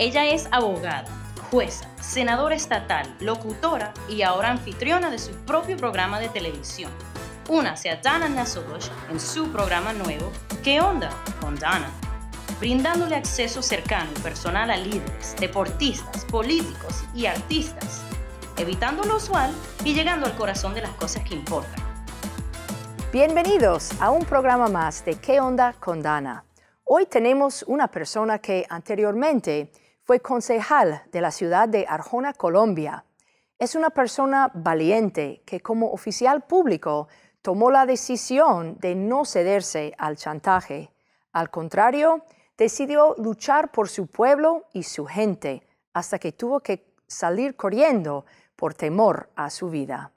Ella es abogada, jueza, senadora estatal, locutora y ahora anfitriona de su propio programa de televisión. una sea Dana Nasodosh en su programa nuevo ¿Qué onda? con Dana, brindándole acceso cercano y personal a líderes, deportistas, políticos y artistas, evitando lo usual y llegando al corazón de las cosas que importan. Bienvenidos a un programa más de ¿Qué onda con Dana? Hoy tenemos una persona que anteriormente fue concejal de la ciudad de Arjona, Colombia. Es una persona valiente que como oficial público tomó la decisión de no cederse al chantaje. Al contrario, decidió luchar por su pueblo y su gente hasta que tuvo que salir corriendo por temor a su vida.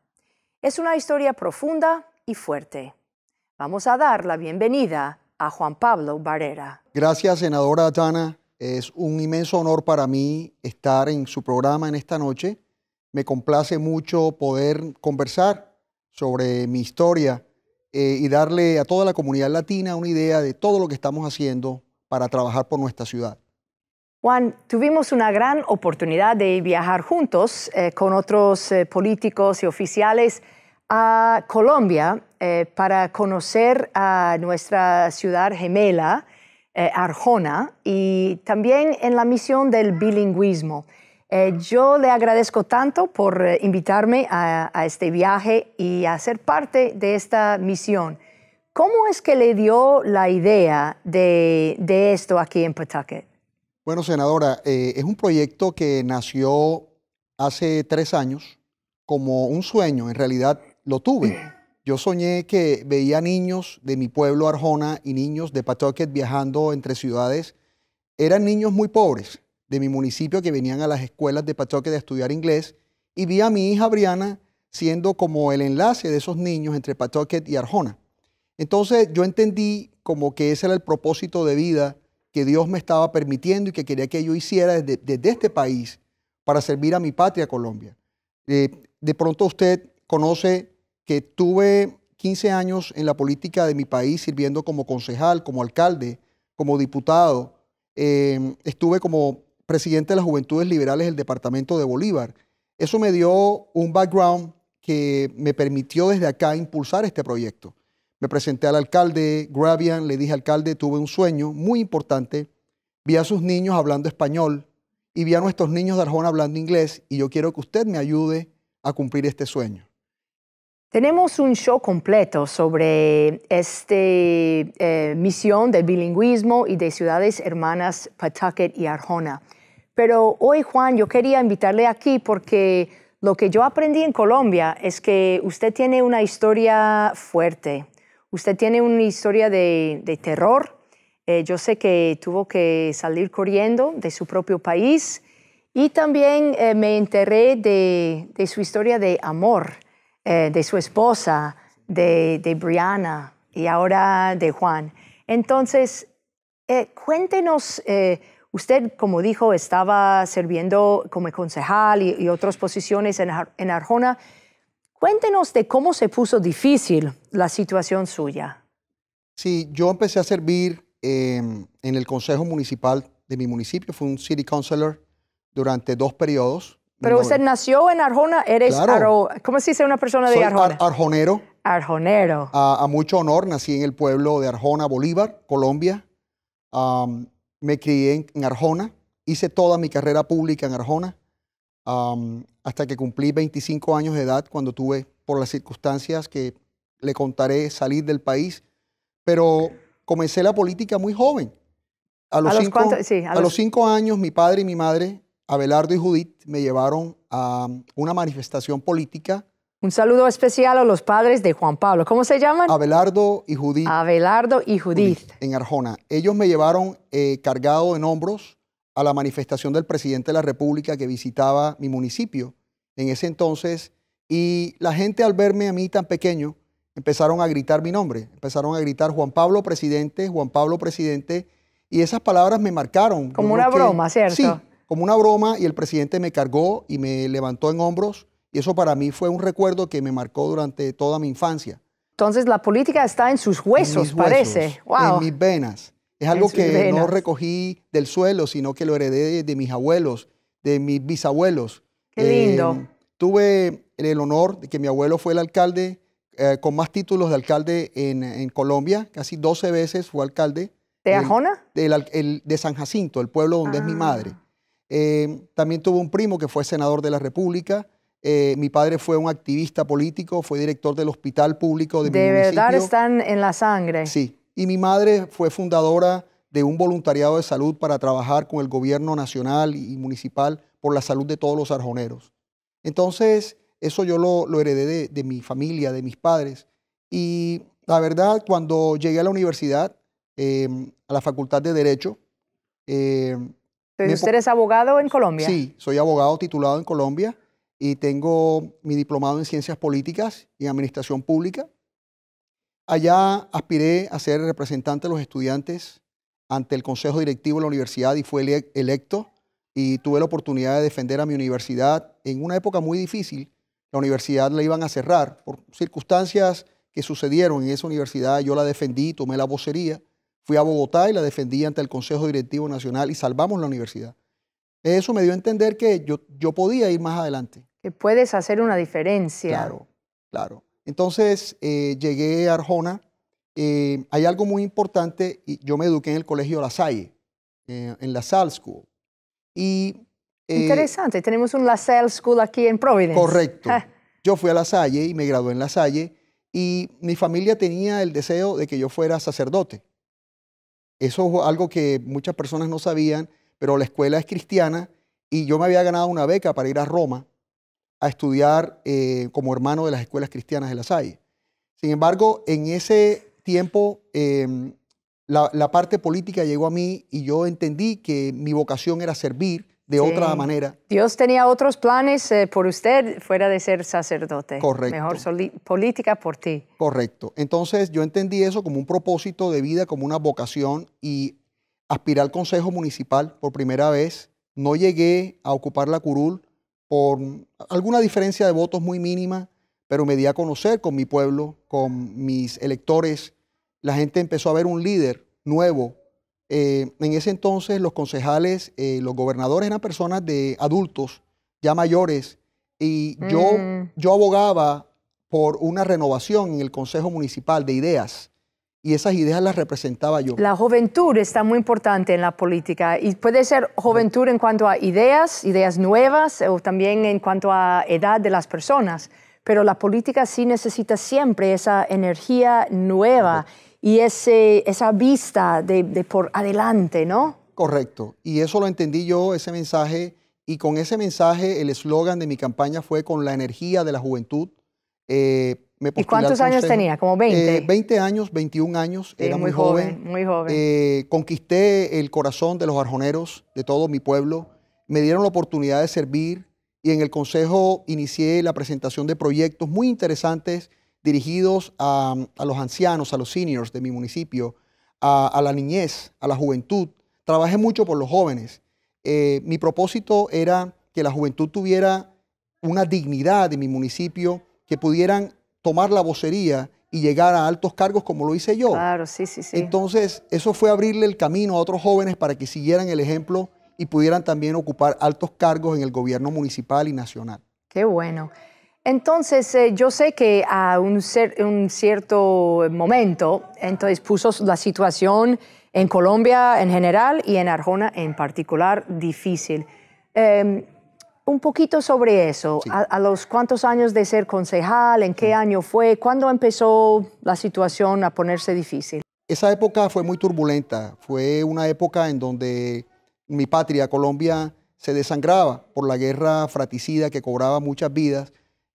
Es una historia profunda y fuerte. Vamos a dar la bienvenida a Juan Pablo Barrera. Gracias, senadora Tana. Es un inmenso honor para mí estar en su programa en esta noche. Me complace mucho poder conversar sobre mi historia eh, y darle a toda la comunidad latina una idea de todo lo que estamos haciendo para trabajar por nuestra ciudad. Juan, tuvimos una gran oportunidad de viajar juntos eh, con otros eh, políticos y oficiales a Colombia para conocer a nuestra ciudad gemela, eh, Arjona y también en la misión del bilingüismo. Eh, yo le agradezco tanto por eh, invitarme a, este viaje y a ser parte de esta misión. ¿Cómo es que le dio la idea de, esto aquí en Pawtucket? Bueno, senadora, es un proyecto que nació hace tres años como un sueño. En realidad lo tuve Yo soñé que veía niños de mi pueblo Arjona y niños de Patoquet viajando entre ciudades. Eran niños muy pobres de mi municipio que venían a las escuelas de Patoquet a estudiar inglés y vi a mi hija Briana siendo como el enlace de esos niños entre Patoquet y Arjona. Entonces yo entendí como que ese era el propósito de vida que Dios me estaba permitiendo y que quería que yo hiciera desde, este país para servir a mi patria Colombia. Eh, de pronto usted conoce que tuve 15 años en la política de mi país sirviendo como concejal, como alcalde, como diputado. Em, estuve como presidente de las Juventudes Liberales del Departamento de Bolívar. Eso me dio un background que me permitió desde acá impulsar este proyecto. Me presenté al alcalde Gravian, le dije, alcalde, tuve un sueño muy importante. Vi a sus niños hablando español y vi a nuestros niños de Arjona hablando inglés y yo quiero que usted me ayude a cumplir este sueño. Tenemos un show completo sobre esta eh, misión de bilingüismo y de ciudades hermanas Pawtucket y Arjona. Pero hoy, Juan, yo quería invitarle aquí porque lo que yo aprendí en Colombia es que usted tiene una historia fuerte, usted tiene una historia de, terror. Eh, yo sé que tuvo que salir corriendo de su propio país y también eh, me enteré de, de su historia de amor. Eh, de su esposa, de, de, Brianna y ahora de Juan. Entonces, eh, cuéntenos, eh, usted, como dijo, estaba sirviendo como concejal y, otras posiciones en, Arjona. Cuéntenos de cómo se puso difícil la situación suya. Sí, yo empecé a servir em, en el Consejo Municipal de mi municipio, fui un city councilor durante dos periodos. Pero usted eh. nació en Arjona, eres claro. ¿cómo se dice una persona de Arjona? arjonero. Arjonero. A, mucho honor, nací en el pueblo de Arjona, Bolívar, Colombia. me crié en, Arjona, hice toda mi carrera pública en Arjona, hasta que cumplí 25 años de edad, cuando tuve, por las circunstancias que le contaré, salir del país. Pero comencé la política muy joven. A los, 5 los cinco años, mi padre y mi madre Abelardo y Judith me llevaron a una manifestación política. Un saludo especial a los padres de Juan Pablo. ¿Cómo se llaman? Abelardo y Judith. Abelardo y Judith. en Arjona. Ellos me llevaron eh, cargado en hombros a la manifestación del presidente de la República que visitaba mi municipio en ese entonces. Y la gente al verme a mí tan pequeño empezaron a gritar mi nombre, empezaron a gritar Juan Pablo presidente, Juan Pablo presidente, y esas palabras me marcaron. Como una broma, ¿cierto? Sí, como una broma y el presidente me cargó y me levantó en hombros y eso para mí fue un recuerdo que me marcó durante toda mi infancia. Entonces la política está en sus huesos, parece. Wow. En mis venas. Es algo que no recogí del suelo, sino que lo heredé de, mis abuelos, de mis bisabuelos. Qué lindo. Em, tuve el honor de que mi abuelo fue el alcalde eh, con más títulos de alcalde en, Colombia, casi 12 veces fue alcalde. ¿De Ajona? de San Jacinto, el pueblo donde es mi ah. madre. Em, también tuve un primo que fue senador de la República. Eh, mi padre fue un activista político, fue director del hospital público de, mi municipio. De verdad están en la sangre. Sí. Y mi madre fue fundadora de un voluntariado de salud para trabajar con el gobierno nacional y municipal por la salud de todos los arjoneros. Entonces, eso yo lo, heredé de, mi familia, de mis padres. Y la verdad, cuando llegué a la universidad, em, a la Facultad de Derecho, eh, usted es abogado en Colombia. Sí, soy abogado titulado en Colombia y tengo mi diplomado en Ciencias Políticas y Administración Pública. Allá aspiré a ser representante de los estudiantes ante el Consejo Directivo de la Universidad y fue electo y tuve la oportunidad de defender a mi universidad en una época muy difícil. La universidad la iban a cerrar por circunstancias que sucedieron en esa universidad. Yo la defendí, tomé la vocería Fui a Bogotá y la defendí ante el Consejo Directivo Nacional y salvamos la universidad. Eso me dio a entender que yo, yo podía ir más adelante. Que puedes hacer una diferencia. Claro, claro. Entonces eh, llegué a Arjona. Eh, hay algo muy importante, yo me eduqué en el Colegio La Salle, eh, en la Salle School. Y, Interesante, tenemos un La Salle School aquí en Providence. Correcto. Yo fui a La Salle y me gradué en La Salle y mi familia tenía el deseo de que yo fuera sacerdote. Eso es algo que muchas personas no sabían, pero la escuela es cristiana y yo me había ganado una beca para ir a Roma a estudiar eh, como hermano de las escuelas cristianas de la Salle. Sin embargo, en ese tiempo em, la, parte política llegó a mí y yo entendí que mi vocación era servir de otra manera. Dios tenía otros planes eh, por usted fuera de ser sacerdote. Correcto. Mejor política por ti. Correcto. Entonces yo entendí eso como un propósito de vida, como una vocación y aspirar al Consejo Municipal por primera vez. No llegué a ocupar la curul por alguna diferencia de votos muy mínima, pero me di a conocer con mi pueblo, con mis electores. La gente empezó a ver un líder nuevo, eh, en ese entonces los concejales, eh, los gobernadores eran personas de adultos, ya mayores, y yo, mm. yo abogaba por una renovación en el Consejo Municipal de ideas. Y esas ideas las representaba yo. La juventud está muy importante en la política y puede ser juventud en cuanto a ideas, ideas nuevas o también en cuanto a edad de las personas, pero la política sí necesita siempre esa energía nueva y esa vista de, por adelante, ¿no? Correcto. Y eso lo entendí yo, ese mensaje. Y con ese mensaje, el eslogan de mi campaña fue con la energía de la juventud. Eh, ¿Y cuántos años tenía? ¿Como 20? 20 eh, años, 21 años. era muy, joven, Muy joven. Eh, conquisté el corazón de los arjoneros, de todo mi pueblo. Me dieron la oportunidad de servir y en el consejo inicié la presentación de proyectos muy interesantes dirigidos a, los ancianos, a los seniors de mi municipio, a, la niñez, a la juventud. Trabajé mucho por los jóvenes. Eh, mi propósito era que la juventud tuviera una dignidad en mi municipio, que pudieran tomar la vocería y llegar a altos cargos como lo hice yo. Claro, sí, sí, sí. Entonces, eso fue abrirle el camino a otros jóvenes para que siguieran el ejemplo y pudieran también ocupar altos cargos en el gobierno municipal y nacional. Qué bueno. Entonces, eh, yo sé que a un, cierto momento, entonces puso la situación en Colombia en general y en Arjona en particular difícil. Em, un poquito sobre eso, a, los cuántos años de ser concejal, en qué mm. año fue, cuándo empezó la situación a ponerse difícil. Esa época fue muy turbulenta, fue una época en donde mi patria, Colombia, se desangraba por la guerra fratricida que cobraba muchas vidas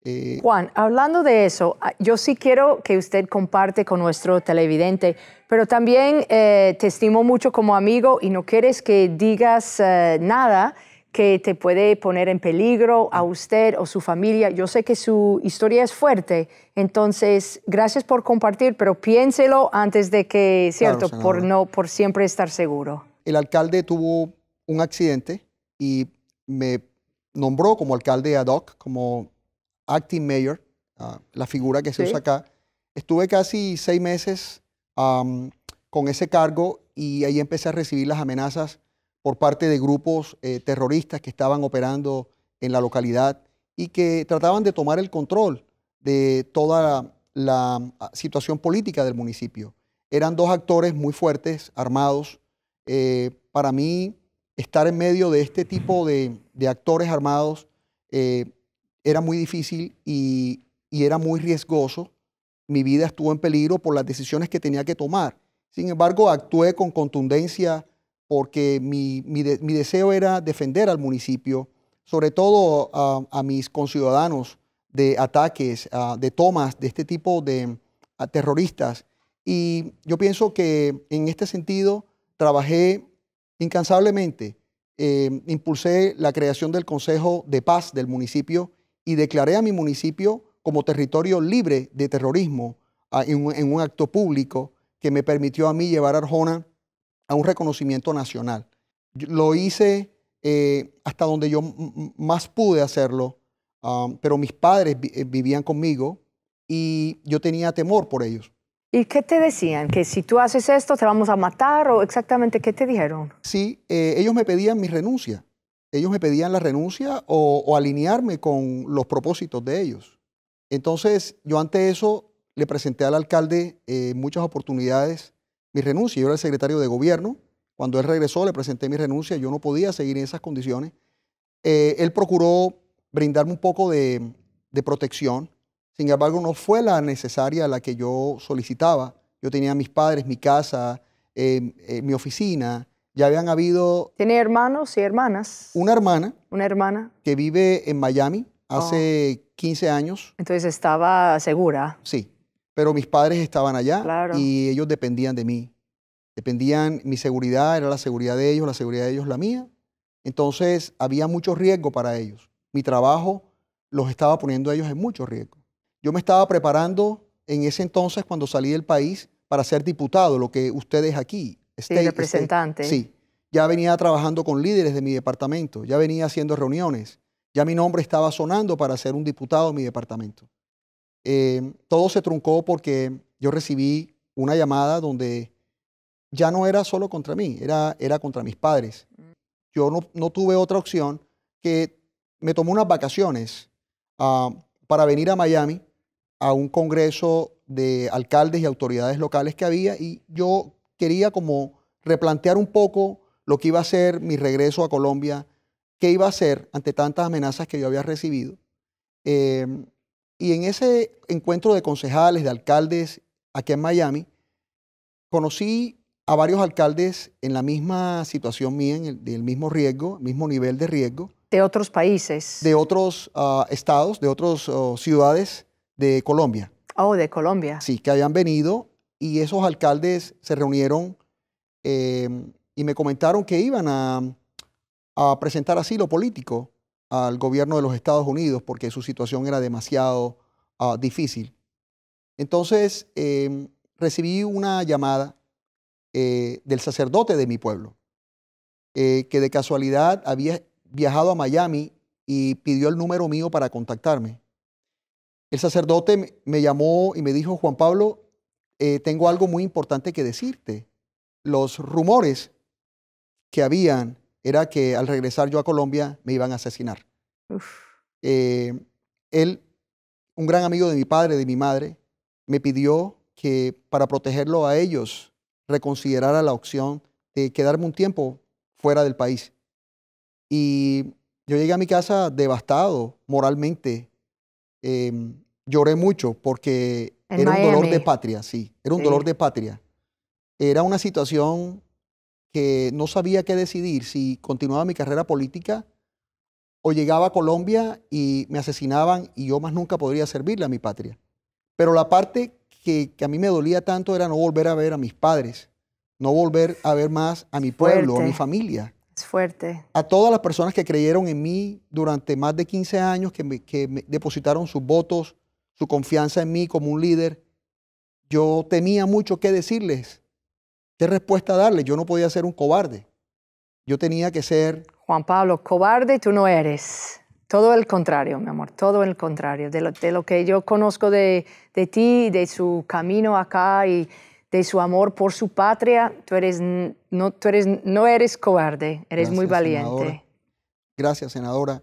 eh, Juan, hablando de eso, ah, yo sí quiero que usted comparte con nuestro televidente, pero también eh, te estimo mucho como amigo y no quieres que digas eh, nada que te puede poner en peligro a usted o su familia. Yo sé que su historia es fuerte, entonces gracias por compartir, pero piénselo antes de que, cierto, por no por siempre estar seguro. El alcalde tuvo un accidente y me nombró como alcalde ad hoc, como acting mayor, ah, la figura que se usa acá. Estuve casi seis meses con ese cargo y ahí empecé a recibir las amenazas por parte de grupos eh, terroristas que estaban operando en la localidad y que trataban de tomar el control de toda la, ah, situación política del municipio. Eran dos actores muy fuertes, armados. Eh, para mí, estar en medio de este tipo de, actores armados eh, era muy difícil y, era muy riesgoso. Mi vida estuvo en peligro por las decisiones que tenía que tomar. Sin embargo, actué con contundencia porque mi, deseo era defender al municipio, sobre todo a mis conciudadanos de ataques, de tomas de este tipo de terroristas. Y yo pienso que en este sentido trabajé incansablemente. Eh, impulsé la creación del Consejo de Paz del municipio, y declaré a mi municipio como territorio libre de terrorismo ah, en, un acto público que me permitió a mí llevar a Arjona a un reconocimiento nacional. lo hice eh, hasta donde yo más pude hacerlo, ah, pero mis padres eh, vivían conmigo y yo tenía temor por ellos. ¿Y qué te decían? ¿Que si tú haces esto te vamos a matar o exactamente qué te dijeron? Sí, eh, ellos me pedían mi renuncia ellos me pedían la renuncia o, alinearme con los propósitos de ellos. Entonces, yo ante eso le presenté al alcalde eh, muchas oportunidades mi renuncia. Yo era el secretario de gobierno. Cuando él regresó, le presenté mi renuncia. Yo no podía seguir en esas condiciones. Eh, él procuró brindarme un poco de, protección. Sin embargo, no fue la necesaria la que yo solicitaba. Yo tenía mis padres, mi casa, eh, mi oficina, ya habían habido... Tiene hermanos y hermanas. Una hermana. Una hermana. Que vive en Miami hace 15 años. Entonces estaba segura. Sí, pero mis padres estaban allá y ellos dependían de mí. Dependían, mi seguridad era la seguridad de ellos, la seguridad de ellos la mía. Entonces había mucho riesgo para ellos. Mi trabajo los estaba poniendo a ellos en mucho riesgo. Yo me estaba preparando en ese entonces cuando salí del país para ser diputado, lo que ustedes aquí, sí, este, este, representante. sí, ya venía trabajando con líderes de mi departamento, ya venía haciendo reuniones, ya mi nombre estaba sonando para ser un diputado en mi departamento. Em, todo se truncó porque yo recibí una llamada donde ya no era solo contra mí, era, era contra mis padres. Yo no, tuve otra opción que me tomó unas vacaciones ah, para venir a Miami a un congreso de alcaldes y autoridades locales que había y yo quería como replantear un poco lo que iba a ser mi regreso a Colombia, qué iba a hacer ante tantas amenazas que yo había recibido. Em, y en ese encuentro de concejales, de alcaldes aquí en Miami, conocí a varios alcaldes en la misma situación mía, en el, del mismo riesgo, mismo nivel de riesgo. De otros países. De otros ah, estados, de otras oh, ciudades de Colombia. Oh, de Colombia. Sí, que habían venido y esos alcaldes se reunieron em, y me comentaron que iban a, presentar asilo político al gobierno de los Estados Unidos porque su situación era demasiado ah, difícil. Entonces em, recibí una llamada eh, del sacerdote de mi pueblo, eh, que de casualidad había viajado a Miami y pidió el número mío para contactarme. El sacerdote me llamó y me dijo, Juan Pablo, eh, tengo algo muy importante que decirte. Los rumores que habían era que al regresar yo a Colombia me iban a asesinar. Eh, él, un gran amigo de mi padre, de mi madre, me pidió que para protegerlo a ellos reconsiderara la opción de quedarme un tiempo fuera del país. Y yo llegué a mi casa devastado moralmente. Em, lloré mucho porque era un dolor de patria, sí. Era un dolor de patria. Era una situación que no sabía qué decidir, si continuaba mi carrera política o llegaba a Colombia y me asesinaban y yo más nunca podría servirle a mi patria. Pero la parte que, a mí me dolía tanto era no volver a ver a mis padres, no volver a ver más a mi pueblo, a mi familia. Es fuerte. A todas las personas que creyeron en mí durante más de 15 años, que, que depositaron sus votos, su confianza en mí como un líder, yo tenía mucho que decirles, qué respuesta darles. Yo no podía ser un cobarde. Yo tenía que ser... Juan Pablo, cobarde tú no eres. Todo el contrario, mi amor, todo el contrario. De lo, que yo conozco de, de ti, de su camino acá y de su amor por su patria, tú eres no, tú eres, no eres cobarde, eres muy valiente. Gracias, senadora.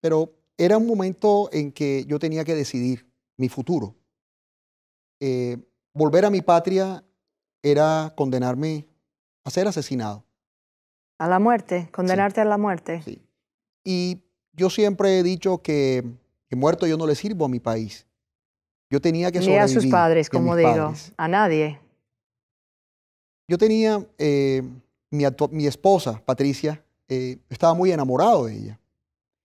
Pero era un momento en que yo tenía que decidir mi futuro. Eh, volver a mi patria era condenarme a ser asesinado. A la muerte, condenarte a la muerte. Y yo siempre he dicho que, muerto yo no le sirvo a mi país. Yo tenía que sobrevivir. a sus padres, como digo, a nadie. Yo tenía eh, mi, esposa, Patricia, eh, estaba muy enamorado de ella.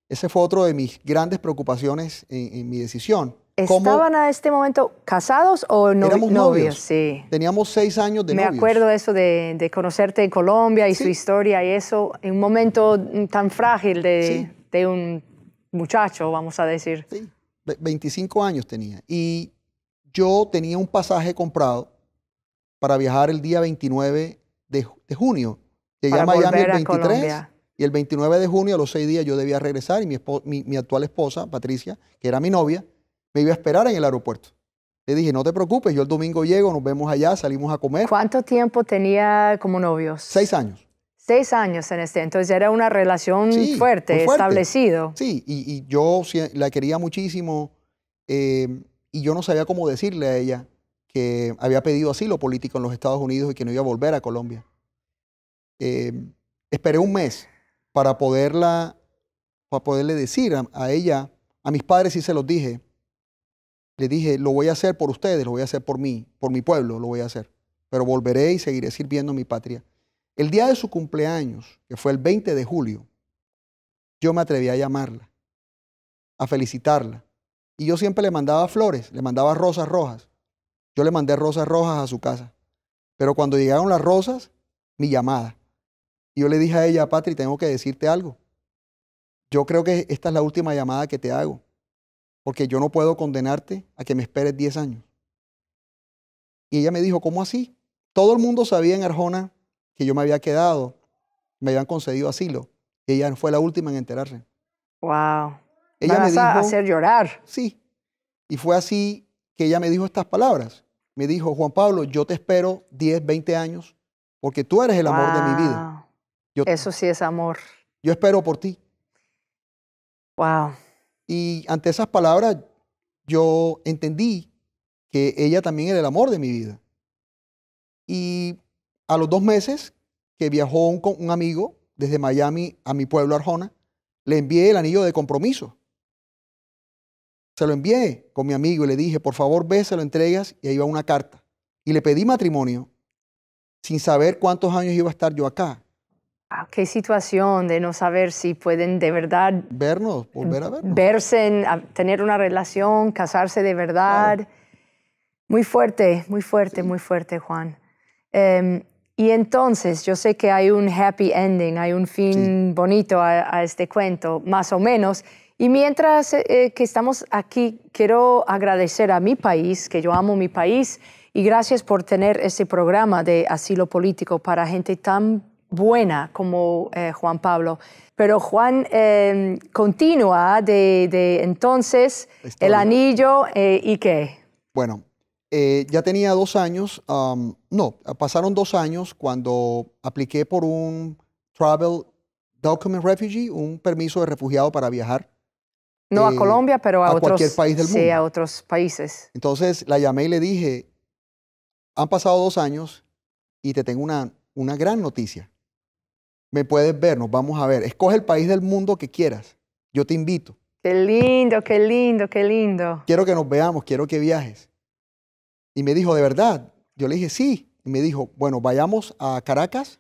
Ese fue otro de mis grandes preocupaciones en mi decisión. ¿Estaban a este momento casados o no, novios? Sí. Teníamos seis años de Me novios. Me acuerdo de eso de, conocerte en Colombia y su historia y eso, en un momento tan frágil de, un muchacho, vamos a decir. Sí, 25 años tenía. Y yo tenía un pasaje comprado para viajar el día 29 de, junio. Llegué a Miami el 23 y el 29 de junio, a los seis días, yo debía regresar y mi actual esposa, Patricia, que era mi novia, iba a esperar en el aeropuerto. Le dije, no te preocupes, yo el domingo llego, nos vemos allá, salimos a comer. ¿Cuánto tiempo tenía como novios? Seis años. Seis años en este, entonces era una relación fuerte, establecido. Sí, y, yo la quería muchísimo em, y yo no sabía cómo decirle a ella que había pedido asilo político en los Estados Unidos y que no iba a volver a Colombia. Em, esperé un mes para poderla, para poderle decir a, a ella, a mis padres sí se los dije, le dije, lo voy a hacer por ustedes, lo voy a hacer por mí, por mi pueblo, lo voy a hacer. Pero volveré y seguiré sirviendo a mi patria. El día de su cumpleaños, que fue el 20 de julio, yo me atreví a llamarla, a felicitarla. Y yo siempre le mandaba flores, le mandaba rosas rojas. Yo le mandé rosas rojas a su casa. Pero cuando llegaron las rosas, mi llamada. Y yo le dije a ella, Patri, tengo que decirte algo. Yo creo que esta es la última llamada que te hago porque yo no puedo condenarte a que me esperes 10 años. Y ella me dijo, ¿cómo así? Todo el mundo sabía en Arjona que yo me había quedado, me habían concedido asilo. Y ella fue la última en enterarse. Wow. Ella me dijo, a hacer llorar. Sí. Y fue así que ella me dijo estas palabras. Me dijo, Juan Pablo, yo te espero 10, 20 años porque tú eres el amor de mi vida. Eso sí es amor. Yo espero por ti. Wow. Y ante esas palabras yo entendí que ella también era el amor de mi vida. Y a los dos meses que viajó un, un amigo desde Miami a mi pueblo Arjona, le envié el anillo de compromiso. Se lo envié con mi amigo y le dije, por favor, ve, se lo entregas y ahí va una carta. Y le pedí matrimonio sin saber cuántos años iba a estar yo acá qué situación de no saber si pueden de verdad... Vernos, volver a vernos. Verse, tener una relación, casarse de verdad. Muy fuerte, muy fuerte, muy fuerte, Juan. Em, y entonces, yo sé que hay un happy ending, hay un fin bonito a, este cuento, más o menos. Y mientras eh, eh, que estamos aquí, quiero agradecer a mi país, que yo amo mi país, y gracias por tener ese programa de asilo político para gente tan buena como eh, Juan Pablo. Pero Juan em, continúa de, entonces el anillo eh, y qué. Bueno, eh, ya tenía dos años, no, pasaron dos años cuando apliqué por un Travel Document Refugee, un permiso de refugiado para viajar. No a Colombia, pero a, a cualquier país del mundo. Sí, a otros países. Entonces la llamé y le dije, han pasado dos años y te tengo una, una gran noticia me puedes ver, nos vamos a ver. Escoge el país del mundo que quieras. Yo te invito. Qué lindo, qué lindo, qué lindo. Quiero que nos veamos, quiero que viajes. Y me dijo, ¿de verdad? Yo le dije, sí. Y me dijo, bueno, vayamos a Caracas,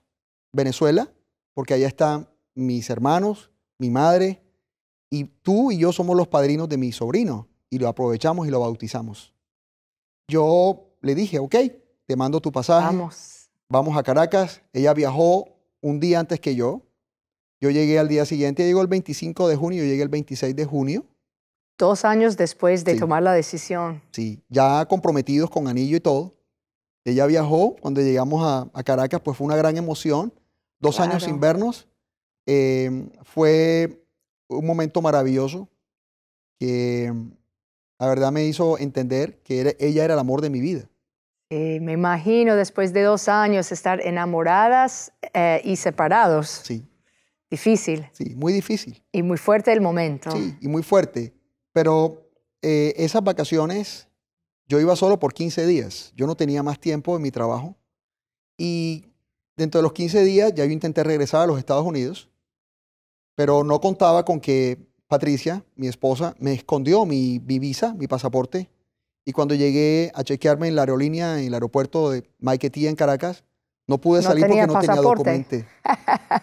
Venezuela, porque allá están mis hermanos, mi madre, y tú y yo somos los padrinos de mi sobrino. Y lo aprovechamos y lo bautizamos. Yo le dije, ok, te mando tu pasaje. Vamos. Vamos a Caracas. Ella viajó un día antes que yo. Yo llegué al día siguiente, llegó el 25 de junio, yo llegué el 26 de junio. Dos años después de tomar la decisión. Sí, ya comprometidos con anillo y todo. Ella viajó, cuando llegamos a, Caracas, pues fue una gran emoción. Dos años sin vernos. Em, fue un momento maravilloso que em, la verdad me hizo entender que ella era el amor de mi vida. Eh, me imagino después de dos años estar enamoradas eh, y separados. Sí. Difícil. Sí, muy difícil. Y muy fuerte el momento. Sí, y muy fuerte. Pero eh, esas vacaciones yo iba solo por 15 días. Yo no tenía más tiempo en mi trabajo. Y dentro de los 15 días ya yo intenté regresar a los Estados Unidos, pero no contaba con que Patricia, mi esposa, me escondió mi visa, mi pasaporte y cuando llegué a chequearme en la aerolínea, en el aeropuerto de Maiquetía, en Caracas, no pude salir porque no tenía documento.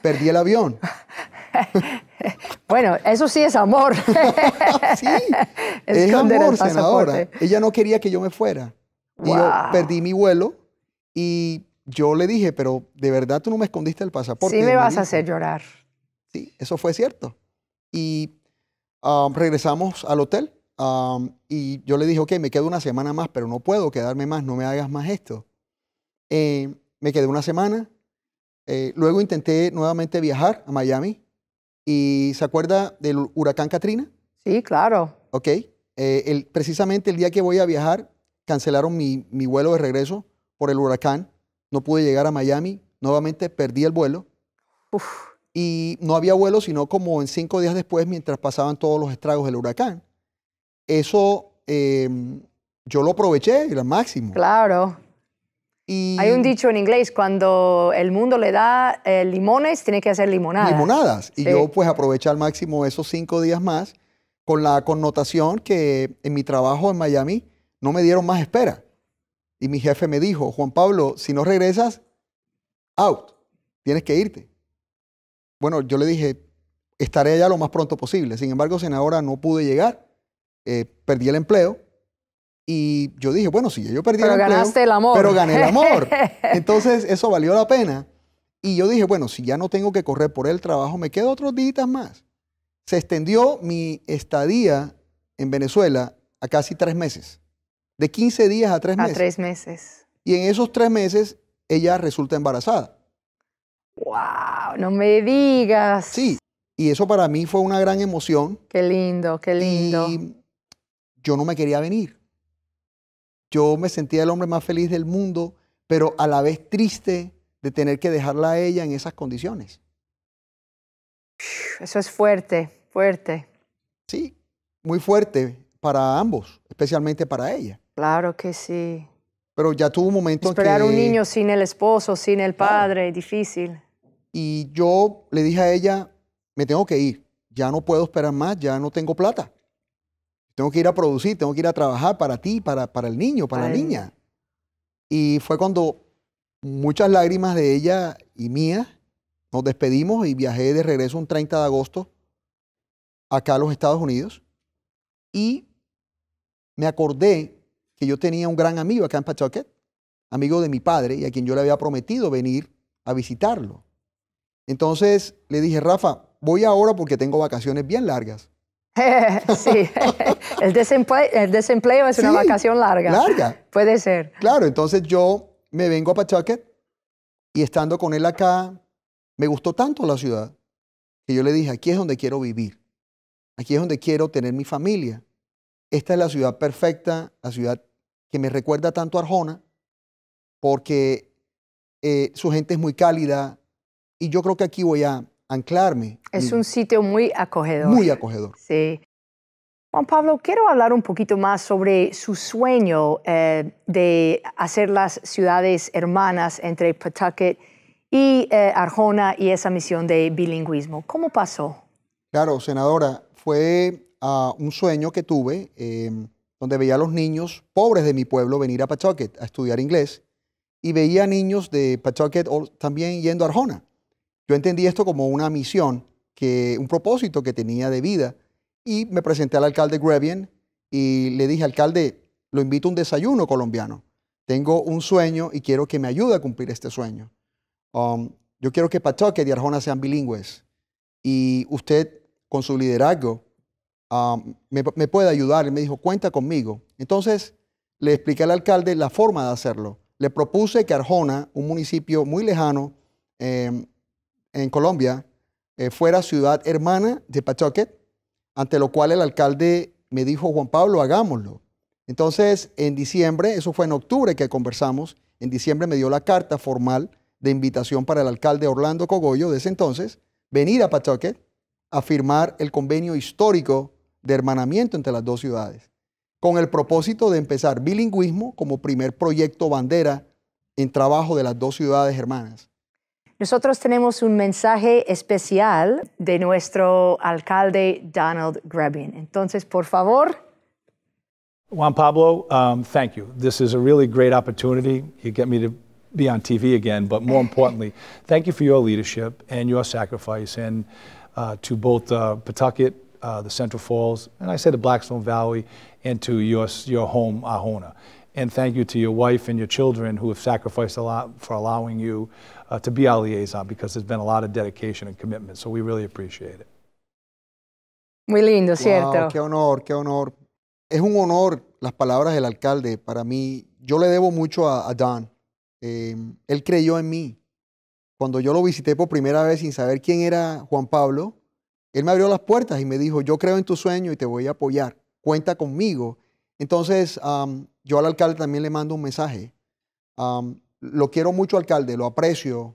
Perdí el avión. Bueno, eso sí es amor. sí, es, amor, senadora. Ella no quería que yo me fuera. Y yo perdí mi vuelo y yo le dije, pero de verdad tú no me escondiste el pasaporte. Sí, me vas a hacer llorar. Sí, eso fue cierto. Y ah, regresamos al hotel y yo le dije, ok, me quedo una semana más, pero no puedo quedarme más, no me hagas más esto. Eh, me quedé una semana. Eh, luego intenté nuevamente viajar a Miami. ¿Y se acuerda del huracán Katrina? Sí, claro. Ok. Eh, el, precisamente el día que voy a viajar, cancelaron mi, vuelo de regreso por el huracán. No pude llegar a Miami. Nuevamente perdí el vuelo. Y no había vuelo sino como en cinco días después mientras pasaban todos los estragos del huracán eso em, yo lo aproveché al máximo. Claro. Hay un dicho en inglés, cuando el mundo le da eh, limones, tiene que hacer limonadas. Limonadas. Y yo pues aproveché al máximo esos cinco días más con la connotación que en mi trabajo en Miami no me dieron más espera. Y mi jefe me dijo, Juan Pablo, si no regresas, out, tienes que irte. Bueno, yo le dije, estaré allá lo más pronto posible. Sin embargo, senadora, no pude llegar. Eh, perdí el empleo y yo dije, bueno, sí, yo perdí el empleo. Pero ganaste el amor. Pero gané el amor. Entonces eso valió la pena. Y yo dije, bueno, si ya no tengo que correr por el trabajo, me quedo otros días más. Se extendió mi estadía en Venezuela a casi tres meses. De 15 días a tres meses. A tres meses. Y en esos tres meses ella resulta embarazada. ¡Wow! No me digas. Sí. Y eso para mí fue una gran emoción. Qué lindo, qué lindo yo no me quería venir. Yo me sentía el hombre más feliz del mundo, pero a la vez triste de tener que dejarla a ella en esas condiciones. Eso es fuerte, fuerte. Sí, muy fuerte para ambos, especialmente para ella. Claro que sí. Pero ya tuvo un momento Esperar en un niño sin el esposo, sin el padre, difícil. Y yo le dije a ella, me tengo que ir, ya no puedo esperar más, ya no tengo plata. Tengo que ir a producir, tengo que ir a trabajar para ti, para, el niño, para la niña. Y fue cuando muchas lágrimas de ella y mía nos despedimos y viajé de regreso un 30 de agosto acá a los Estados Unidos. Y me acordé que yo tenía un gran amigo acá en Pachoquet, amigo de mi padre y a quien yo le había prometido venir a visitarlo. Entonces le dije, Rafa, voy ahora porque tengo vacaciones bien largas. sí, el desempleo, es una vacación larga. Larga. Puede ser. Claro, entonces yo me vengo a Pachuca y estando con él acá, me gustó tanto la ciudad que yo le dije, aquí es donde quiero vivir, aquí es donde quiero tener mi familia. Esta es la ciudad perfecta, la ciudad que me recuerda tanto a Arjona, porque eh, su gente es muy cálida y yo creo que aquí voy a anclarme. Es un sitio muy acogedor. Muy acogedor. Sí. Juan Pablo, quiero hablar un poquito más sobre su sueño eh, de hacer las ciudades hermanas entre Pawtucket y eh, Arjona y esa misión de bilingüismo. ¿Cómo pasó? Claro, senadora, fue ah, un sueño que tuve em, donde veía a los niños pobres de mi pueblo venir a Pawtucket a estudiar inglés y veía niños de Pawtucket también yendo a Arjona. Yo entendí esto como una misión, que, un propósito que tenía de vida. Y me presenté al alcalde Grebien y le dije, alcalde, lo invito a un desayuno colombiano. Tengo un sueño y quiero que me ayude a cumplir este sueño. Um, yo quiero que Patoque y Arjona sean bilingües. Y usted, con su liderazgo, um, me, puede ayudar. Y me dijo, cuenta conmigo. Entonces, le expliqué al alcalde la forma de hacerlo. Le propuse que Arjona, un municipio muy lejano, em, en Colombia eh, fuera ciudad hermana de Pachoquet, ante lo cual el alcalde me dijo, Juan Pablo, hagámoslo. Entonces, en diciembre, eso fue en octubre que conversamos, en diciembre me dio la carta formal de invitación para el alcalde Orlando Cogollo de ese entonces, venir a Pachoquet a firmar el convenio histórico de hermanamiento entre las dos ciudades, con el propósito de empezar bilingüismo como primer proyecto bandera en trabajo de las dos ciudades hermanas. Nosotros tenemos un mensaje especial de nuestro alcalde Donald Grebin. Entonces, por favor. Juan Pablo, um, thank you. This is a really great opportunity. You get me to be on TV again, but more importantly, thank you for your leadership and your sacrifice, and uh, to both uh, Pawtucket, uh, the Central Falls, and I say the Blackstone Valley, and to your your home, Ahona. And thank you to your wife and your children who have sacrificed a lot for allowing you Uh, to be our liaison because there's been a lot of dedication and commitment. So we really appreciate it. Muy lindo, cierto. Qué honor, qué honor. Es un honor las palabras del alcalde. Para mí, yo le debo mucho a, Don. Em, él creyó en mí. Cuando yo lo visité por primera vez sin saber quién era Juan Pablo, él me abrió las puertas y me dijo, yo creo en tu sueño y te voy a apoyar. Cuenta conmigo. Entonces, yo al alcalde también le mando un mensaje. Lo quiero mucho, alcalde, lo aprecio.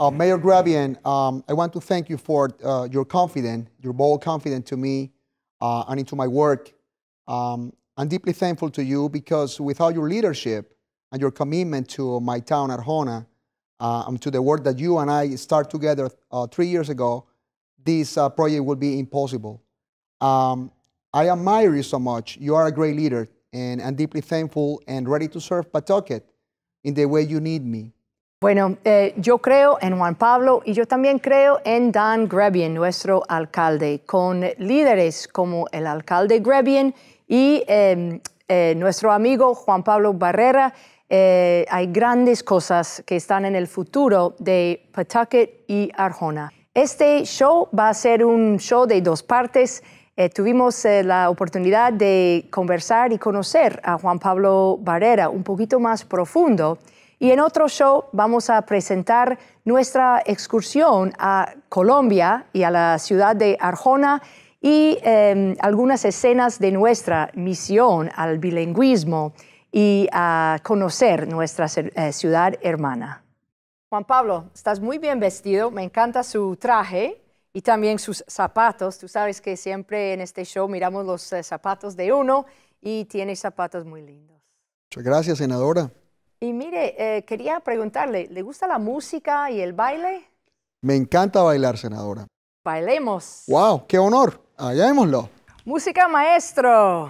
Uh, Mayor Gravian, um, I want to thank you for uh, your confidence, your bold confidence to me uh, and into my work. Um, I'm deeply thankful to you because without your leadership and your commitment to my town, Arjona, uh, and to the work that you and I start together uh, three years ago, this uh, project would be impossible. Um, I admire you so much. You are a great leader, and I'm deeply thankful and ready to serve Pawtucket in the way you need me. Bueno, eh, yo creo en Juan Pablo y yo también creo en Dan Grebian, nuestro alcalde, con líderes como el alcalde Grebian y em, eh, nuestro amigo Juan Pablo Barrera. Eh, hay grandes cosas que están en el futuro de Pawtucket y Arjona. Este show va a ser un show de dos partes. Eh, tuvimos eh, la oportunidad de conversar y conocer a Juan Pablo Barrera un poquito más profundo. Y en otro show vamos a presentar nuestra excursión a Colombia y a la ciudad de Arjona y em, algunas escenas de nuestra misión al bilingüismo y a conocer nuestra eh, ciudad hermana. Juan Pablo, estás muy bien vestido, me encanta su traje y también sus zapatos. Tú sabes que siempre en este show miramos los eh, zapatos de uno y tiene zapatos muy lindos. Muchas gracias, senadora. Y mire, eh, quería preguntarle, ¿le gusta la música y el baile? Me encanta bailar, senadora. Bailemos. ¡Wow! ¡Qué honor! Hallémoslo. Música, maestro.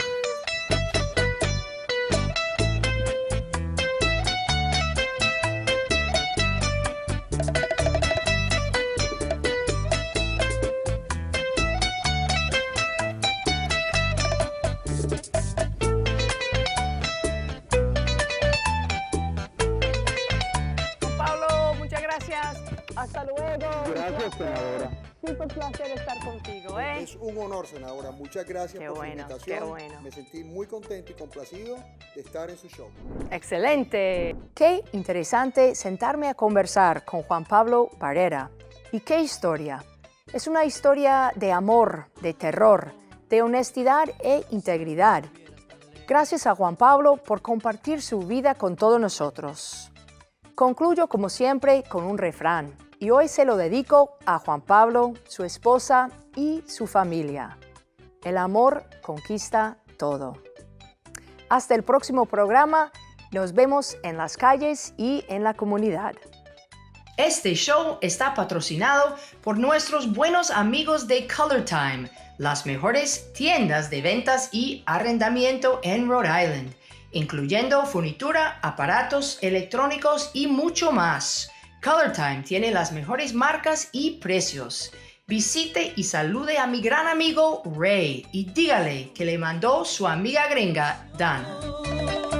Hasta luego. Gracias, senadora. Sí, fue un placer estar contigo. ¿eh? Es un honor, senadora. Muchas gracias por la invitación. Me sentí muy contento y complacido de estar en su show. Excelente. Qué interesante sentarme a conversar con Juan Pablo Barrera. ¿Y qué historia? Es una historia de amor, de terror, de honestidad e integridad. Gracias a Juan Pablo por compartir su vida con todos nosotros. Concluyo como siempre con un refrán y hoy se lo dedico a Juan Pablo, su esposa y su familia. El amor conquista todo. Hasta el próximo programa, nos vemos en las calles y en la comunidad. Este show está patrocinado por nuestros buenos amigos de Color Time, las mejores tiendas de ventas y arrendamiento en Rhode Island, incluyendo furnitura, aparatos electrónicos y mucho más. Color Time tiene las mejores marcas y precios. Visite y salude a mi gran amigo Ray y dígale que le mandó su amiga gringa Dan.